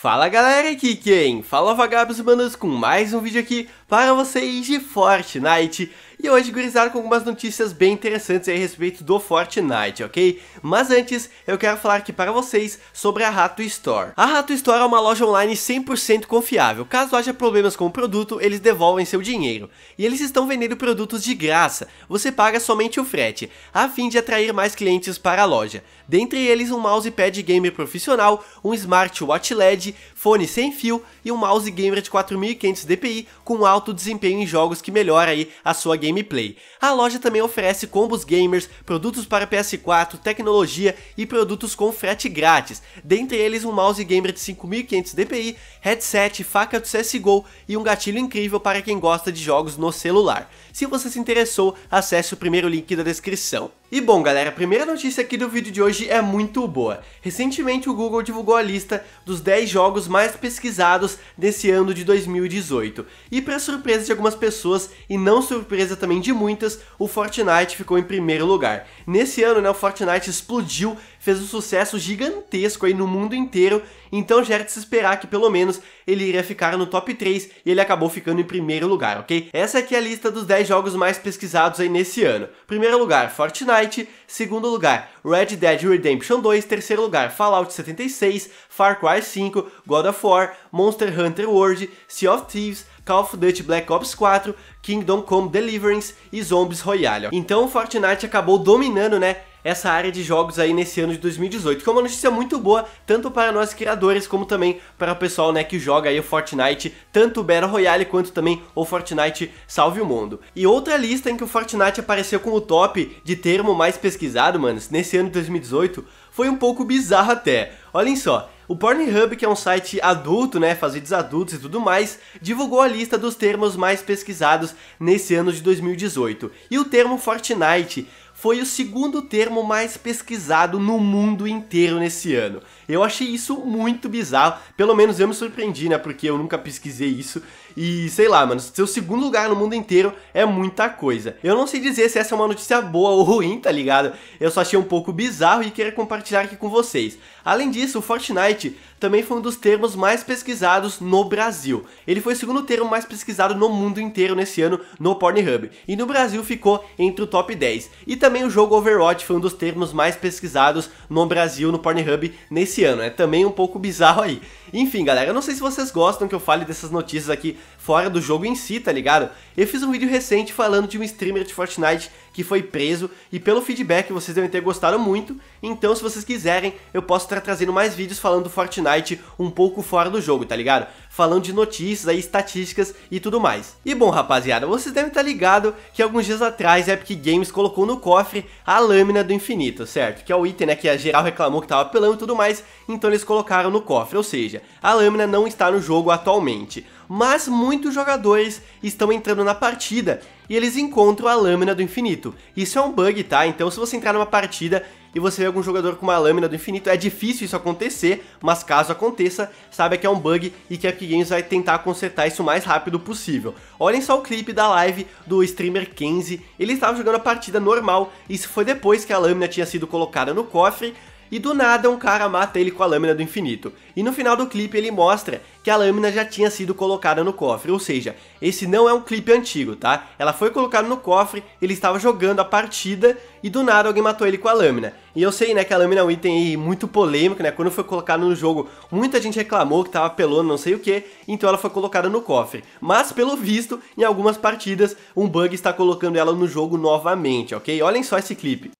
Fala galera, aqui quem? Fala vagabos humanos com mais um vídeo aqui para vocês de Fortnite e hoje, gurizada, com algumas notícias bem interessantes a respeito do Fortnite, ok? Mas antes, eu quero falar aqui para vocês sobre a Rato Store. A Rato Store é uma loja online 100% confiável. Caso haja problemas com o produto, eles devolvem seu dinheiro. E eles estão vendendo produtos de graça. Você paga somente o frete, a fim de atrair mais clientes para a loja. Dentre eles, um mousepad gamer profissional, um smartwatch LED, fone sem fio e um mouse gamer de 4500 DPI com alto desempenho em jogos que melhora aí a sua game gameplay. A loja também oferece combos gamers, produtos para PS4, tecnologia e produtos com frete grátis, dentre eles um mouse gamer de 5.500 DPI, headset, faca do CSGO e um gatilho incrível para quem gosta de jogos no celular. Se você se interessou, acesse o primeiro link da descrição. E bom galera, a primeira notícia aqui do vídeo de hoje é muito boa. Recentemente o Google divulgou a lista dos 10 jogos mais pesquisados desse ano de 2018. E para surpresa de algumas pessoas, e não surpresa também de muitas, o Fortnite ficou em primeiro lugar. Nesse ano né, o Fortnite explodiu, fez um sucesso gigantesco aí no mundo inteiro, então já era de se esperar que pelo menos ele iria ficar no top 3 e ele acabou ficando em primeiro lugar, ok? Essa aqui é a lista dos 10 jogos mais pesquisados aí nesse ano. Primeiro lugar, Fortnite, segundo lugar, Red Dead Redemption 2, terceiro lugar, Fallout 76, Far Cry 5, God of War, Monster Hunter World, Sea of Thieves, Call of Duty Black Ops 4, Kingdom Come Deliverance e Zombies Royale. Então o Fortnite acabou dominando, né, essa área de jogos aí nesse ano de 2018, que é uma notícia muito boa, tanto para nós criadores, como também para o pessoal né, que joga aí o Fortnite, tanto o Battle Royale quanto também o Fortnite Salve o Mundo. E outra lista em que o Fortnite apareceu como top de termo mais pesquisado, manos, nesse ano de 2018, foi um pouco bizarro até. Olhem só, o Pornhub, que é um site adulto, né, faz vídeos adultos e tudo mais, divulgou a lista dos termos mais pesquisados nesse ano de 2018. E o termo Fortnite foi o segundo termo mais pesquisado no mundo inteiro nesse ano. Eu achei isso muito bizarro, pelo menos eu me surpreendi, né? Porque eu nunca pesquisei isso. E sei lá, mano, o segundo lugar no mundo inteiro é muita coisa. Eu não sei dizer se essa é uma notícia boa ou ruim, tá ligado? Eu só achei um pouco bizarro e queria compartilhar aqui com vocês. Além disso, o Fortnite também foi um dos termos mais pesquisados no Brasil. Ele foi o segundo termo mais pesquisado no mundo inteiro nesse ano no Pornhub. E no Brasil ficou entre o top 10. E também o jogo Overwatch foi um dos termos mais pesquisados no Brasil no Pornhub nesse ano. É também um pouco bizarro aí. Enfim, galera, eu não sei se vocês gostam que eu fale dessas notícias aqui fora do jogo em si, tá ligado? Eu fiz um vídeo recente falando de um streamer de Fortnite que foi preso e pelo feedback vocês devem ter gostado muito, então se vocês quiserem eu posso estar trazendo mais vídeos falando do Fortnite um pouco fora do jogo, tá ligado? Falando de notícias aí, estatísticas e tudo mais. E bom rapaziada, vocês devem estar ligado que alguns dias atrás a Epic Games colocou no cofre a Lâmina do Infinito, certo? Que é o item né, que a geral reclamou que tava apelando e tudo mais, então eles colocaram no cofre, ou seja, a Lâmina não está no jogo atualmente mas muitos jogadores estão entrando na partida e eles encontram a lâmina do infinito. Isso é um bug, tá? Então se você entrar numa partida e você vê algum jogador com uma lâmina do infinito, é difícil isso acontecer, mas caso aconteça, saiba que é um bug e que a Epic Games vai tentar consertar isso o mais rápido possível. Olhem só o clipe da live do streamer Kenzie, ele estava jogando a partida normal, isso foi depois que a lâmina tinha sido colocada no cofre, e do nada um cara mata ele com a lâmina do infinito. E no final do clipe ele mostra que a lâmina já tinha sido colocada no cofre, ou seja, esse não é um clipe antigo, tá? Ela foi colocada no cofre, ele estava jogando a partida e do nada alguém matou ele com a lâmina. E eu sei, né, que a lâmina é um item muito polêmico, né? Quando foi colocado no jogo, muita gente reclamou que tava pelando não sei o que, então ela foi colocada no cofre. Mas, pelo visto, em algumas partidas, um bug está colocando ela no jogo novamente, ok? Olhem só esse clipe.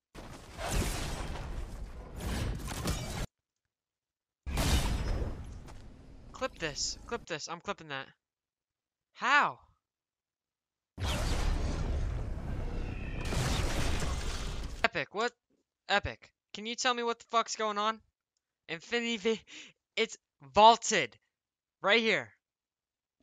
this. Clip this. I'm clipping that. How? Epic. What? Epic. Can you tell me what the fuck's going on? Infinity v It's vaulted. Right here.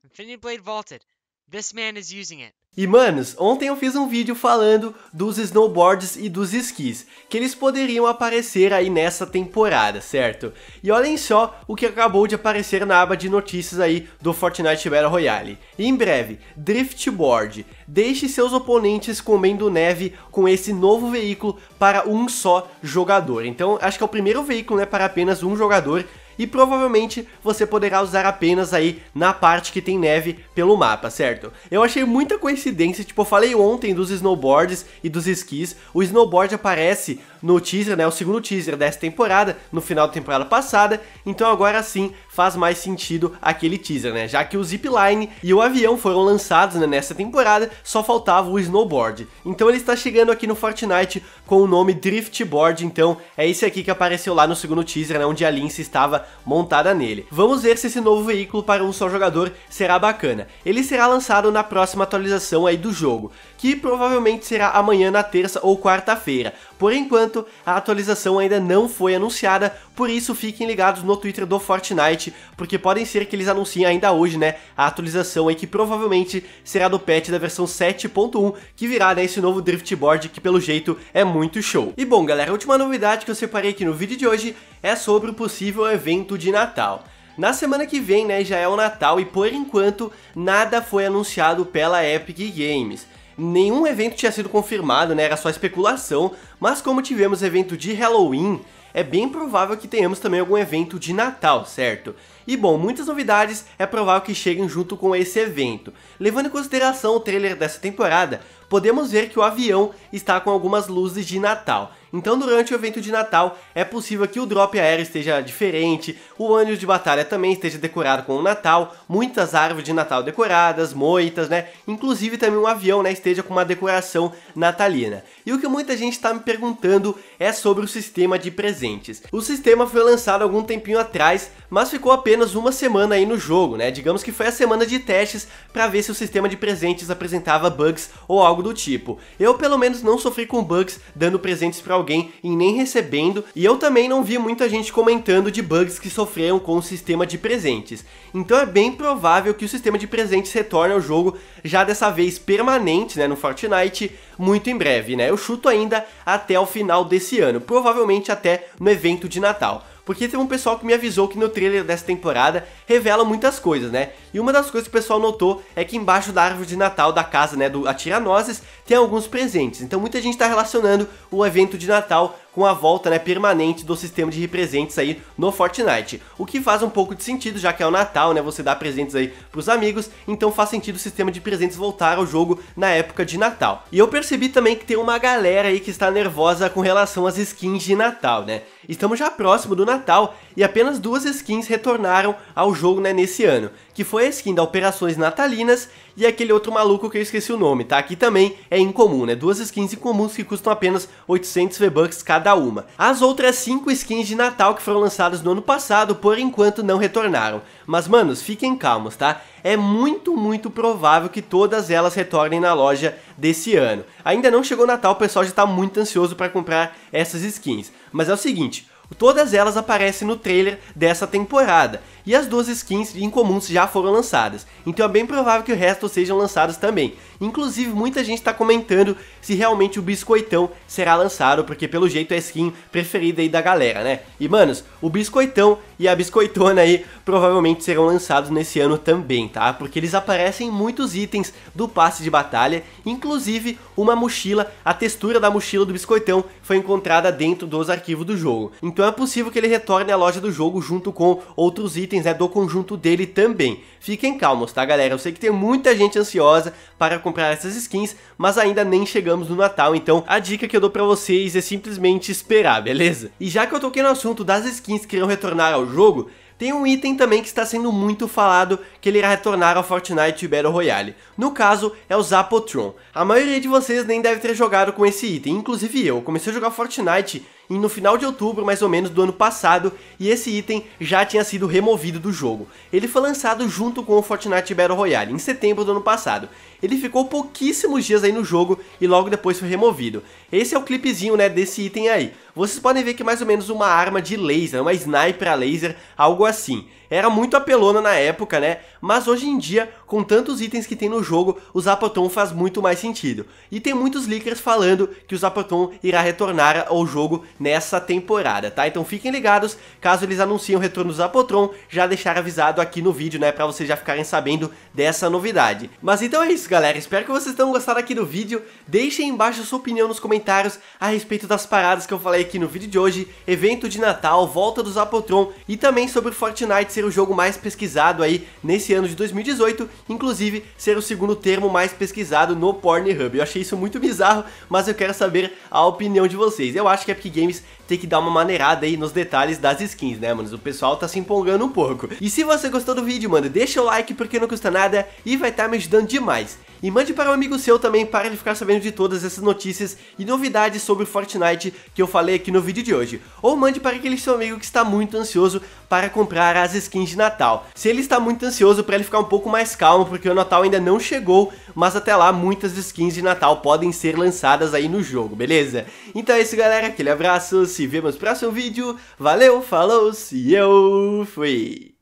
Infinity Blade vaulted. This man is using it. E manos, ontem eu fiz um vídeo falando dos snowboards e dos esquis, que eles poderiam aparecer aí nessa temporada, certo? E olhem só o que acabou de aparecer na aba de notícias aí do Fortnite Battle Royale. E em breve, Driftboard. Deixe seus oponentes comendo neve com esse novo veículo para um só jogador. Então, acho que é o primeiro veículo, né, para apenas um jogador e provavelmente você poderá usar apenas aí na parte que tem neve pelo mapa, certo? Eu achei muita coincidência, tipo, eu falei ontem dos snowboards e dos esquis, o snowboard aparece no teaser, né? O segundo teaser dessa temporada, no final da temporada passada. Então agora sim faz mais sentido aquele teaser, né? Já que o zipline e o avião foram lançados né, nessa temporada, só faltava o snowboard. Então ele está chegando aqui no Fortnite com o nome Driftboard. Então é esse aqui que apareceu lá no segundo teaser, né? Onde a Lince estava montada nele. Vamos ver se esse novo veículo para um só jogador será bacana. Ele será lançado na próxima atualização aí do jogo, que provavelmente será amanhã na terça ou quarta-feira. Por enquanto, a atualização ainda não foi anunciada, por isso fiquem ligados no Twitter do Fortnite, porque podem ser que eles anunciem ainda hoje, né, a atualização aí que provavelmente será do patch da versão 7.1, que virá né, esse novo Drift Board, que pelo jeito é muito show. E bom galera, a última novidade que eu separei aqui no vídeo de hoje é sobre o possível evento de Natal. Na semana que vem, né, já é o Natal e por enquanto nada foi anunciado pela Epic Games nenhum evento tinha sido confirmado, né? Era só especulação, mas como tivemos evento de Halloween, é bem provável que tenhamos também algum evento de Natal, certo? E bom, muitas novidades é provável que cheguem junto com esse evento. Levando em consideração o trailer dessa temporada, podemos ver que o avião está com algumas luzes de Natal. Então, durante o evento de Natal, é possível que o drop aéreo esteja diferente, o ônibus de batalha também esteja decorado com o Natal, muitas árvores de Natal decoradas, moitas, né? Inclusive também um avião, né, esteja com uma decoração natalina. E o que muita gente está me perguntando é sobre o sistema de presentes. O sistema foi lançado algum tempinho atrás, mas ficou apenas uma semana aí no jogo, né? Digamos que foi a semana de testes para ver se o sistema de presentes apresentava bugs ou algo algo do tipo. Eu pelo menos não sofri com bugs dando presentes para alguém e nem recebendo, e eu também não vi muita gente comentando de bugs que sofreram com o sistema de presentes. Então é bem provável que o sistema de presentes retorne ao jogo já dessa vez permanente, né, no Fortnite, muito em breve, né? Eu chuto ainda até o final desse ano, provavelmente até no evento de Natal. Porque teve um pessoal que me avisou que no trailer dessa temporada revela muitas coisas, né? E uma das coisas que o pessoal notou é que embaixo da árvore de Natal da casa, né, do Atiranoses, tem alguns presentes. Então muita gente está relacionando o evento de Natal com a volta né, permanente do sistema de presentes aí no Fortnite. O que faz um pouco de sentido, já que é o Natal, né? Você dá presentes aí pros amigos, então faz sentido o sistema de presentes voltar ao jogo na época de Natal. E eu percebi também que tem uma galera aí que está nervosa com relação às skins de Natal, né? Estamos já próximo do Natal e apenas duas skins retornaram ao jogo né, nesse ano, que foi a skin da Operações Natalinas e aquele outro maluco que eu esqueci o nome, tá? Que também é incomum, né? Duas skins incomuns que custam apenas 800 V-Bucks cada uma. As outras 5 skins de Natal que foram lançadas no ano passado, por enquanto não retornaram. Mas, manos, fiquem calmos, tá? É muito, muito provável que todas elas retornem na loja desse ano. Ainda não chegou Natal, o pessoal já tá muito ansioso para comprar essas skins. Mas é o seguinte, Todas elas aparecem no trailer dessa temporada, e as duas skins incomuns já foram lançadas, então é bem provável que o resto sejam lançados também. Inclusive, muita gente está comentando se realmente o biscoitão será lançado, porque pelo jeito é a skin preferida aí da galera, né? E manos, o biscoitão e a biscoitona aí provavelmente serão lançados nesse ano também, tá? Porque eles aparecem em muitos itens do passe de batalha, inclusive uma mochila, a textura da mochila do biscoitão foi encontrada dentro dos arquivos do jogo. Então é possível que ele retorne à loja do jogo junto com outros itens né, do conjunto dele também. Fiquem calmos, tá galera? Eu sei que tem muita gente ansiosa para comprar essas skins, mas ainda nem chegamos no Natal, então a dica que eu dou pra vocês é simplesmente esperar, beleza? E já que eu toquei no assunto das skins que irão retornar ao jogo, tem um item também que está sendo muito falado que ele irá retornar ao Fortnite Battle Royale. No caso, é o Zapotron. A maioria de vocês nem deve ter jogado com esse item, inclusive eu. Comecei a jogar Fortnite no final de outubro, mais ou menos, do ano passado, e esse item já tinha sido removido do jogo. Ele foi lançado junto com o Fortnite Battle Royale, em setembro do ano passado. Ele ficou pouquíssimos dias aí no jogo e logo depois foi removido. Esse é o clipezinho, né, desse item aí. Vocês podem ver que é mais ou menos uma arma de laser, uma sniper a laser, algo assim. Era muito apelona na época, né, mas hoje em dia com tantos itens que tem no jogo, o Zapoton faz muito mais sentido. E tem muitos leakers falando que o Zapoton irá retornar ao jogo nessa temporada, tá? Então fiquem ligados, caso eles anunciem o retorno do Zapotron, já deixar avisado aqui no vídeo, né, pra vocês já ficarem sabendo dessa novidade. Mas então é isso, galera, espero que vocês tenham gostado aqui do vídeo, deixem embaixo sua opinião nos comentários a respeito das paradas que eu falei aqui no vídeo de hoje, evento de Natal, volta do Zapotron e também sobre Fortnite ser o jogo mais pesquisado aí nesse ano de 2018 inclusive ser o segundo termo mais pesquisado no Pornhub. Eu achei isso muito bizarro, mas eu quero saber a opinião de vocês. Eu acho que a Epic Games tem que dar uma maneirada aí nos detalhes das skins, né, mano? O pessoal tá se empolgando um pouco. E se você gostou do vídeo, mano, deixa o like porque não custa nada e vai estar tá me ajudando demais. E mande para um amigo seu também para ele ficar sabendo de todas essas notícias e novidades sobre Fortnite que eu falei aqui no vídeo de hoje. Ou mande para aquele seu amigo que está muito ansioso para comprar as skins de Natal. Se ele está muito ansioso para ele ficar um pouco mais calmo porque o Natal ainda não chegou, mas até lá muitas skins de Natal podem ser lançadas aí no jogo, beleza? Então é isso galera, aquele abraço, se vemos no próximo vídeo, valeu, falou, se eu fui!